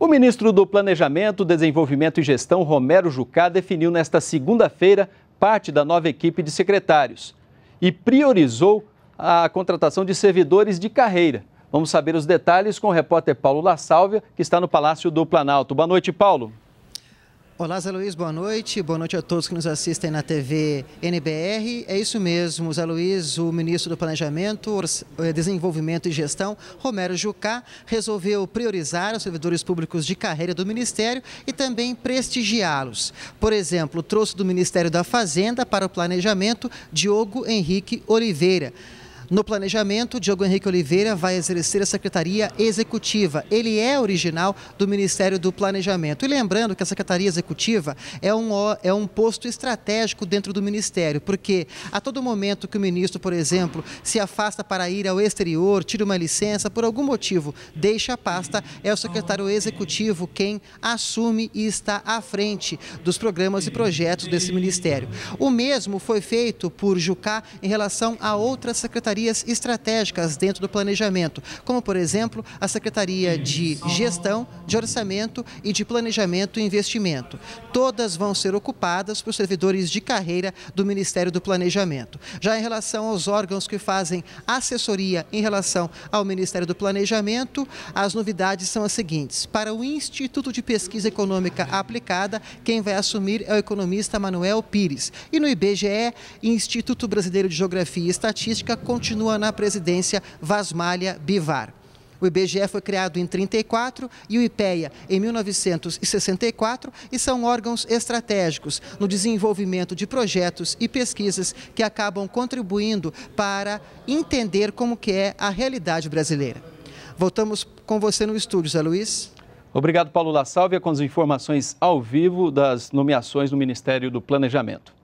O ministro do Planejamento, Desenvolvimento e Gestão, Romero Jucá, definiu nesta segunda-feira parte da nova equipe de secretários e priorizou a contratação de servidores de carreira. Vamos saber os detalhes com o repórter Paulo La Sálvia, que está no Palácio do Planalto. Boa noite, Paulo. Olá, Zé Luiz, boa noite. Boa noite a todos que nos assistem na TV NBR. É isso mesmo, Zé Luiz, o ministro do Planejamento, eh, Desenvolvimento e Gestão, Romero Jucá, resolveu priorizar os servidores públicos de carreira do Ministério e também prestigiá-los. Por exemplo, trouxe do Ministério da Fazenda para o Planejamento Diogo Henrique Oliveira. No planejamento, Diogo Henrique Oliveira vai exercer a secretaria executiva. Ele é original do Ministério do Planejamento. E lembrando que a secretaria executiva é um, é um posto estratégico dentro do Ministério, porque a todo momento que o ministro, por exemplo, se afasta para ir ao exterior, tira uma licença, por algum motivo deixa a pasta, é o secretário executivo quem assume e está à frente dos programas e projetos desse ministério. O mesmo foi feito por Jucá em relação a outras secretarias secretarias estratégicas dentro do planejamento, como, por exemplo, a Secretaria de Gestão, de Orçamento e de Planejamento e Investimento. Todas vão ser ocupadas por servidores de carreira do Ministério do Planejamento. Já em relação aos órgãos que fazem assessoria em relação ao Ministério do Planejamento, as novidades são as seguintes. Para o Instituto de Pesquisa Econômica Aplicada, quem vai assumir é o economista Manuel Pires. E no IBGE, Instituto Brasileiro de Geografia e Estatística, continua continua na presidência Vasmalha Bivar. O IBGE foi criado em 34 e o IPEA em 1964 e são órgãos estratégicos no desenvolvimento de projetos e pesquisas que acabam contribuindo para entender como que é a realidade brasileira. Voltamos com você no estúdio, Zé Luiz. Obrigado, Paulo La Sálvia, com as informações ao vivo das nomeações no Ministério do Planejamento.